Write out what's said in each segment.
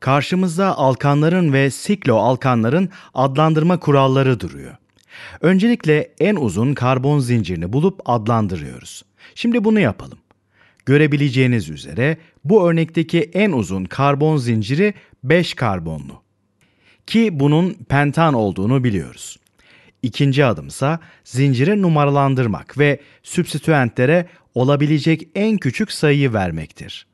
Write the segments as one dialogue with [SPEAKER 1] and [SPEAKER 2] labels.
[SPEAKER 1] Karşımızda alkanların ve siklo alkanların adlandırma kuralları duruyor. Öncelikle en uzun karbon zincirini bulup adlandırıyoruz. Şimdi bunu yapalım. Görebileceğiniz üzere bu örnekteki en uzun karbon zinciri 5 karbonlu. Ki bunun pentan olduğunu biliyoruz. İkinci adımsa zinciri numaralandırmak ve sübstitüentlere olabilecek en küçük sayıyı vermektir.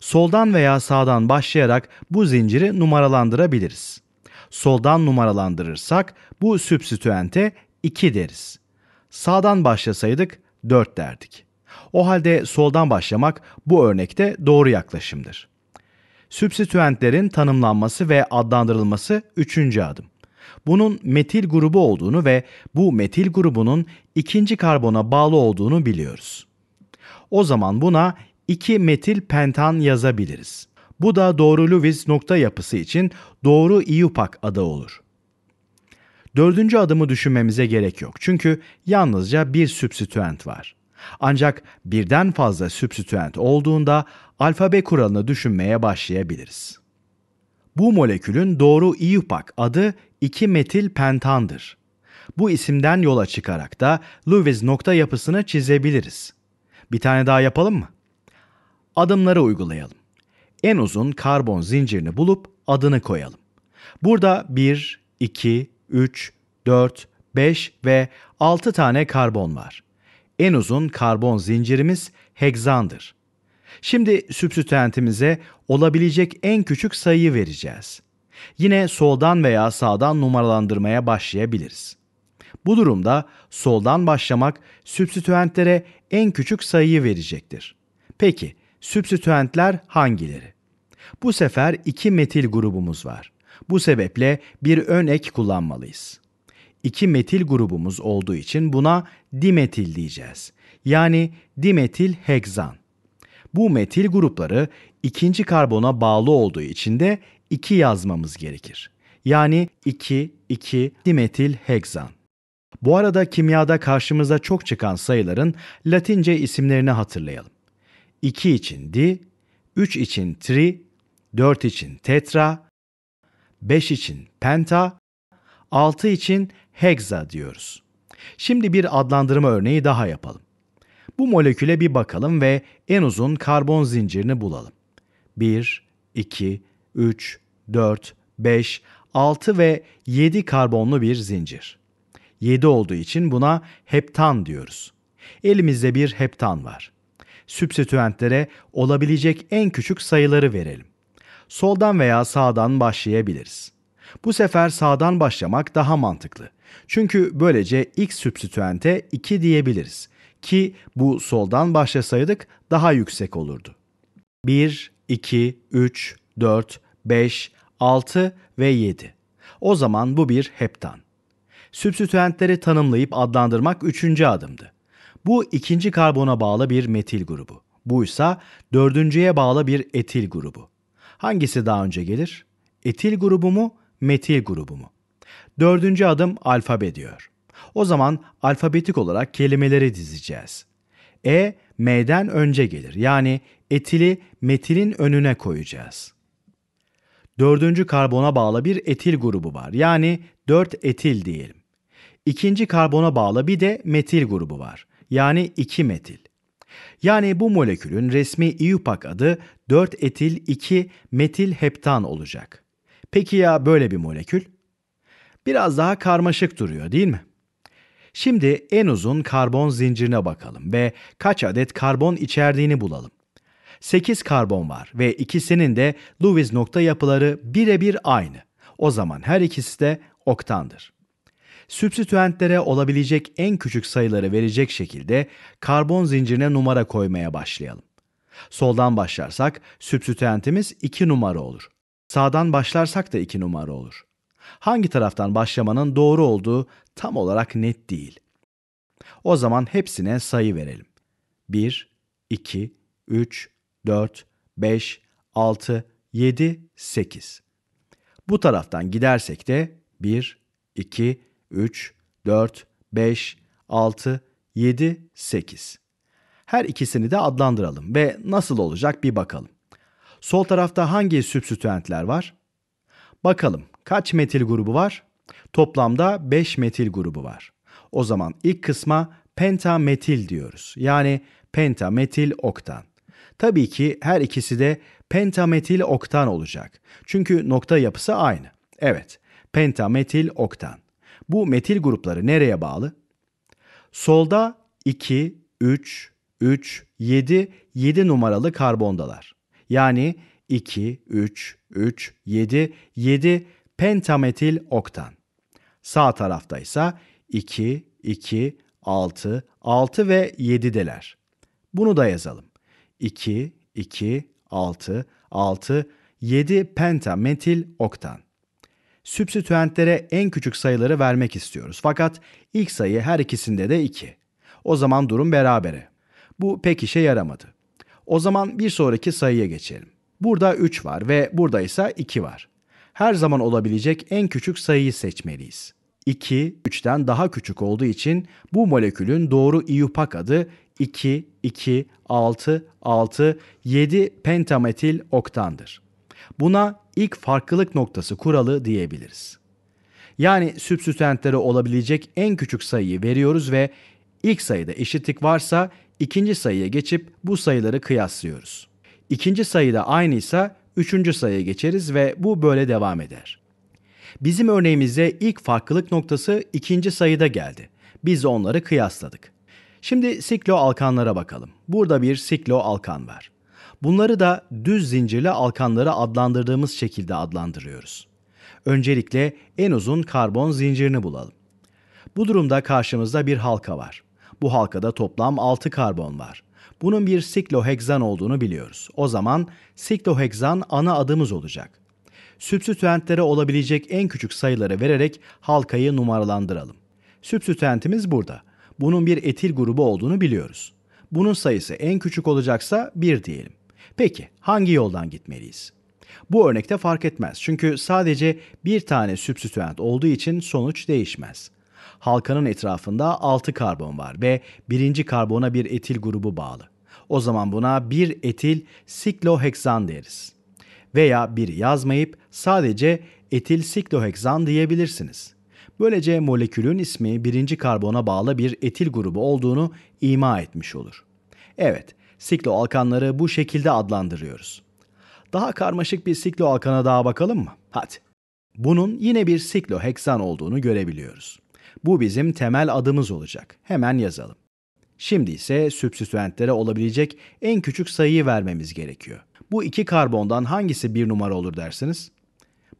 [SPEAKER 1] Soldan veya sağdan başlayarak bu zinciri numaralandırabiliriz. Soldan numaralandırırsak bu sübstitüente 2 deriz. Sağdan başlasaydık 4 derdik. O halde soldan başlamak bu örnekte doğru yaklaşımdır. Sübstitüentlerin tanımlanması ve adlandırılması 3. adım. Bunun metil grubu olduğunu ve bu metil grubunun ikinci karbona bağlı olduğunu biliyoruz. O zaman buna 2 metil pentan yazabiliriz. Bu da doğru Lewis nokta yapısı için doğru IUPAC e adı olur. Dördüncü adımı düşünmemize gerek yok çünkü yalnızca bir sübstitüent var. Ancak birden fazla sübstitüent olduğunda alfabe kuralını düşünmeye başlayabiliriz. Bu molekülün doğru IUPAC e adı 2-metil pentandır. Bu isimden yola çıkarak da Lewis nokta yapısını çizebiliriz. Bir tane daha yapalım mı? Adımları uygulayalım. En uzun karbon zincirini bulup adını koyalım. Burada 1, 2, 3, 4, 5 ve 6 tane karbon var. En uzun karbon zincirimiz hegzandır. Şimdi sübstitüentimize olabilecek en küçük sayıyı vereceğiz. Yine soldan veya sağdan numaralandırmaya başlayabiliriz. Bu durumda soldan başlamak sübstitüentlere en küçük sayıyı verecektir. Peki Sübstitüentler hangileri? Bu sefer iki metil grubumuz var. Bu sebeple bir ön ek kullanmalıyız. İki metil grubumuz olduğu için buna dimetil diyeceğiz. Yani dimetil heksan. Bu metil grupları ikinci karbona bağlı olduğu için de 2 yazmamız gerekir. Yani 2, 2 dimetil heksan. Bu arada kimyada karşımıza çok çıkan sayıların Latince isimlerini hatırlayalım. 2 için di, 3 için tri, 4 için tetra, 5 için penta, 6 için hexa diyoruz. Şimdi bir adlandırma örneği daha yapalım. Bu moleküle bir bakalım ve en uzun karbon zincirini bulalım. 1, 2, 3, 4, 5, 6 ve 7 karbonlu bir zincir. 7 olduğu için buna heptan diyoruz. Elimizde bir heptan var sübstitüentlere olabilecek en küçük sayıları verelim. Soldan veya sağdan başlayabiliriz. Bu sefer sağdan başlamak daha mantıklı. Çünkü böylece x sübstitüente 2 diyebiliriz ki bu soldan başlasaydık daha yüksek olurdu. 1, 2, 3, 4, 5, 6 ve 7. O zaman bu bir heptan. Sübstitüentleri tanımlayıp adlandırmak üçüncü adımdı. Bu ikinci karbona bağlı bir metil grubu. Bu ise dördüncüye bağlı bir etil grubu. Hangisi daha önce gelir? Etil grubu mu, metil grubu mu? Dördüncü adım alfabe diyor. O zaman alfabetik olarak kelimeleri dizeceğiz. E, M'den önce gelir. Yani etili metilin önüne koyacağız. Dördüncü karbona bağlı bir etil grubu var. Yani 4 etil diyelim. İkinci karbona bağlı bir de metil grubu var yani 2-metil. Yani bu molekülün resmi IUPAC adı 4-etil-2-metil-heptan olacak. Peki ya böyle bir molekül? Biraz daha karmaşık duruyor değil mi? Şimdi en uzun karbon zincirine bakalım ve kaç adet karbon içerdiğini bulalım. 8 karbon var ve ikisinin de Lewis nokta yapıları birebir aynı. O zaman her ikisi de oktandır sübstitüentlere olabilecek en küçük sayıları verecek şekilde karbon zincirine numara koymaya başlayalım. Soldan başlarsak sübstitüentimiz 2 numara olur. Sağdan başlarsak da 2 numara olur. Hangi taraftan başlamanın doğru olduğu tam olarak net değil. O zaman hepsine sayı verelim. 1, 2, 3, 4, 5, 6, 7, 8. Bu taraftan gidersek de 1, 2, 3, 4, 5, 6, 7, 8. Her ikisini de adlandıralım ve nasıl olacak bir bakalım. Sol tarafta hangi sübstitüentler var? Bakalım kaç metil grubu var? Toplamda 5 metil grubu var. O zaman ilk kısma pentametil diyoruz. Yani pentametil oktan. Tabii ki her ikisi de pentametil oktan olacak. Çünkü nokta yapısı aynı. Evet, pentametil oktan. Bu metil grupları nereye bağlı? Solda 2, 3, 3, 7, 7 numaralı karbondalar. Yani 2, 3, 3, 7, 7 pentametil oktan. Sağ tarafta ise 2, 2, 6, 6 ve 7 deler. Bunu da yazalım. 2, 2, 6, 6, 7 pentametil oktan. Sübstitüentlere en küçük sayıları vermek istiyoruz. Fakat ilk sayı her ikisinde de 2. O zaman durum berabere. Bu pek işe yaramadı. O zaman bir sonraki sayıya geçelim. Burada 3 var ve burada ise 2 var. Her zaman olabilecek en küçük sayıyı seçmeliyiz. 2, 3'ten daha küçük olduğu için bu molekülün doğru iupak adı 2, 2, 6, 6, 7 pentametil oktandır. Buna ilk farklılık noktası kuralı diyebiliriz. Yani sübsüstentlere olabilecek en küçük sayıyı veriyoruz ve ilk sayıda eşitlik varsa ikinci sayıya geçip bu sayıları kıyaslıyoruz. İkinci sayıda aynıysa üçüncü sayıya geçeriz ve bu böyle devam eder. Bizim örneğimizde ilk farklılık noktası ikinci sayıda geldi. Biz onları kıyasladık. Şimdi siklo alkanlara bakalım. Burada bir siklo alkan var. Bunları da düz zincirli alkanları adlandırdığımız şekilde adlandırıyoruz. Öncelikle en uzun karbon zincirini bulalım. Bu durumda karşımızda bir halka var. Bu halkada toplam 6 karbon var. Bunun bir sikloheksan olduğunu biliyoruz. O zaman sikloheksan ana adımız olacak. Sübstitüentlere olabilecek en küçük sayıları vererek halkayı numaralandıralım. Sübstitüentimiz burada. Bunun bir etil grubu olduğunu biliyoruz. Bunun sayısı en küçük olacaksa 1 diyelim. Peki hangi yoldan gitmeliyiz? Bu örnekte fark etmez çünkü sadece bir tane sübstitüent olduğu için sonuç değişmez. Halkanın etrafında 6 karbon var ve birinci karbona bir etil grubu bağlı. O zaman buna bir etil sikloheksan deriz. Veya bir yazmayıp sadece etil sikloheksan diyebilirsiniz. Böylece molekülün ismi birinci karbona bağlı bir etil grubu olduğunu ima etmiş olur. Evet, Sikloalkanları bu şekilde adlandırıyoruz. Daha karmaşık bir sikloalkana daha bakalım mı? Hadi. Bunun yine bir sikloheksan olduğunu görebiliyoruz. Bu bizim temel adımız olacak. Hemen yazalım. Şimdi ise sübsistüentlere olabilecek en küçük sayıyı vermemiz gerekiyor. Bu iki karbondan hangisi bir numara olur dersiniz?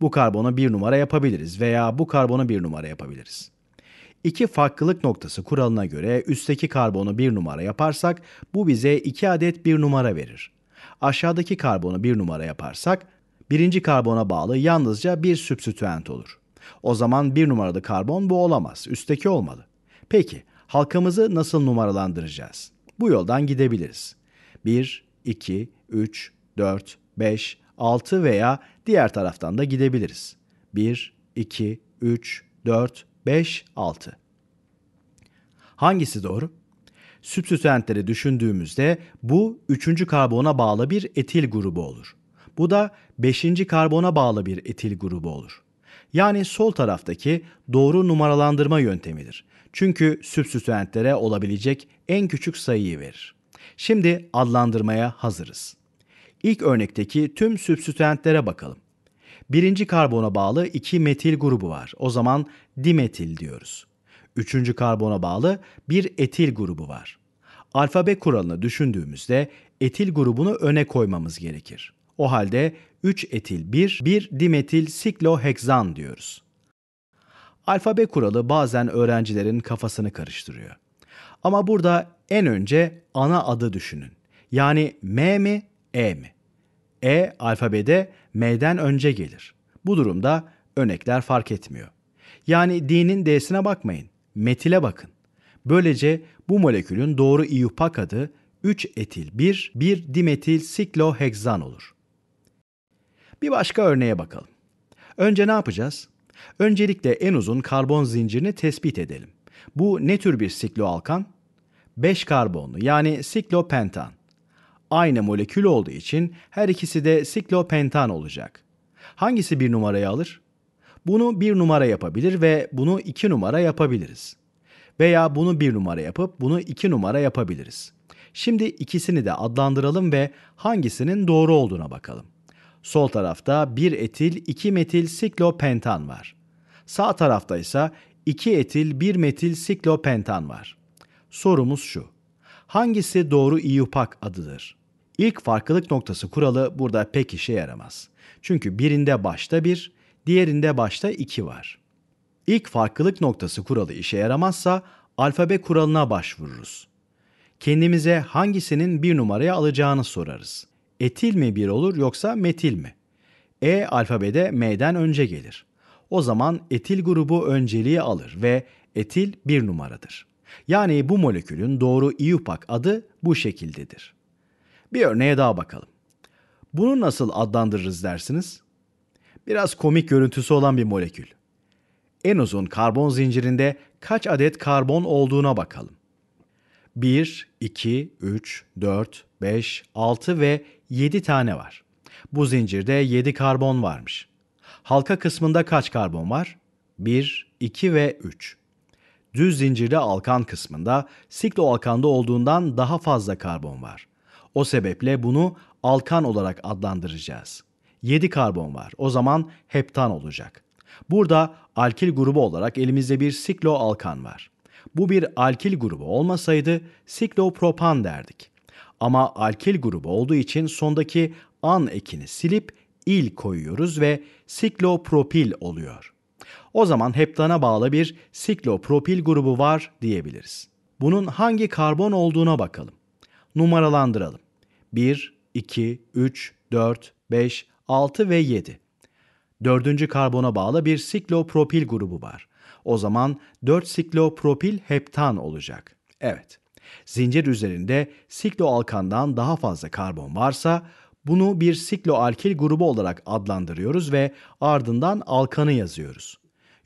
[SPEAKER 1] Bu karbonu bir numara yapabiliriz veya bu karbonu bir numara yapabiliriz. İki farklılık noktası kuralına göre üstteki karbonu bir numara yaparsak bu bize iki adet bir numara verir. Aşağıdaki karbonu bir numara yaparsak birinci karbona bağlı yalnızca bir substituent olur. O zaman bir numaralı karbon bu olamaz, üstteki olmalı. Peki halkamızı nasıl numaralandıracağız? Bu yoldan gidebiliriz. 1, 2, 3, 4, 5, 6 veya diğer taraftan da gidebiliriz. 1, 2, 3, 4, 5, 6. Hangisi doğru? Sübstitüentleri düşündüğümüzde bu 3. karbona bağlı bir etil grubu olur. Bu da 5. karbona bağlı bir etil grubu olur. Yani sol taraftaki doğru numaralandırma yöntemidir. Çünkü sübstitüentlere olabilecek en küçük sayıyı verir. Şimdi adlandırmaya hazırız. İlk örnekteki tüm sübstitüentlere bakalım. Birinci karbona bağlı iki metil grubu var. O zaman dimetil diyoruz. Üçüncü karbona bağlı bir etil grubu var. Alfabe kuralını düşündüğümüzde etil grubunu öne koymamız gerekir. O halde 3 etil 1, 1 dimetil sikloheksan diyoruz. Alfabe kuralı bazen öğrencilerin kafasını karıştırıyor. Ama burada en önce ana adı düşünün. Yani M mi, E mi? E alfabede M'den önce gelir. Bu durumda örnekler fark etmiyor. Yani D'nin D'sine bakmayın, metile bakın. Böylece bu molekülün doğru IUPAC adı 3 etil 1, 1 dimetil sikloheksan olur. Bir başka örneğe bakalım. Önce ne yapacağız? Öncelikle en uzun karbon zincirini tespit edelim. Bu ne tür bir sikloalkan? 5 karbonlu yani siklopentan aynı molekül olduğu için her ikisi de siklopentan olacak. Hangisi bir numarayı alır? Bunu bir numara yapabilir ve bunu iki numara yapabiliriz. Veya bunu bir numara yapıp bunu iki numara yapabiliriz. Şimdi ikisini de adlandıralım ve hangisinin doğru olduğuna bakalım. Sol tarafta 1 etil 2 metil siklopentan var. Sağ tarafta ise 2 etil 1 metil siklopentan var. Sorumuz şu. Hangisi doğru IUPAC adıdır? İlk farklılık noktası kuralı burada pek işe yaramaz. Çünkü birinde başta bir, diğerinde başta iki var. İlk farklılık noktası kuralı işe yaramazsa alfabe kuralına başvururuz. Kendimize hangisinin bir numaraya alacağını sorarız. Etil mi bir olur yoksa metil mi? E alfabede M'den önce gelir. O zaman etil grubu önceliği alır ve etil bir numaradır. Yani bu molekülün doğru IUPAC adı bu şekildedir. Bir örneğe daha bakalım. Bunu nasıl adlandırırız dersiniz? Biraz komik görüntüsü olan bir molekül. En uzun karbon zincirinde kaç adet karbon olduğuna bakalım. 1, 2, 3, 4, 5, 6 ve 7 tane var. Bu zincirde 7 karbon varmış. Halka kısmında kaç karbon var? 1, 2 ve 3 düz zincirli alkan kısmında siklo alkanda olduğundan daha fazla karbon var. O sebeple bunu alkan olarak adlandıracağız. 7 karbon var. O zaman heptan olacak. Burada alkil grubu olarak elimizde bir siklo alkan var. Bu bir alkil grubu olmasaydı siklopropan derdik. Ama alkil grubu olduğu için sondaki an ekini silip il koyuyoruz ve siklopropil oluyor. O zaman heptana bağlı bir siklopropil grubu var diyebiliriz. Bunun hangi karbon olduğuna bakalım. Numaralandıralım. 1, 2, 3, 4, 5, 6 ve 7. Dördüncü karbona bağlı bir siklopropil grubu var. O zaman 4 siklopropil heptan olacak. Evet. Zincir üzerinde sikloalkandan daha fazla karbon varsa bunu bir sikloalkil grubu olarak adlandırıyoruz ve ardından alkanı yazıyoruz.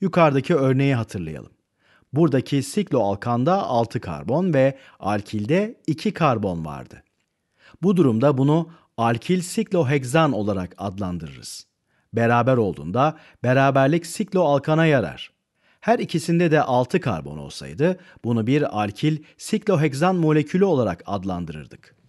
[SPEAKER 1] Yukarıdaki örneği hatırlayalım. Buradaki sikloalkanda 6 karbon ve alkilde 2 karbon vardı. Bu durumda bunu alkil sikloheksan olarak adlandırırız. Beraber olduğunda beraberlik sikloalkana yarar. Her ikisinde de 6 karbon olsaydı bunu bir alkil sikloheksan molekülü olarak adlandırırdık.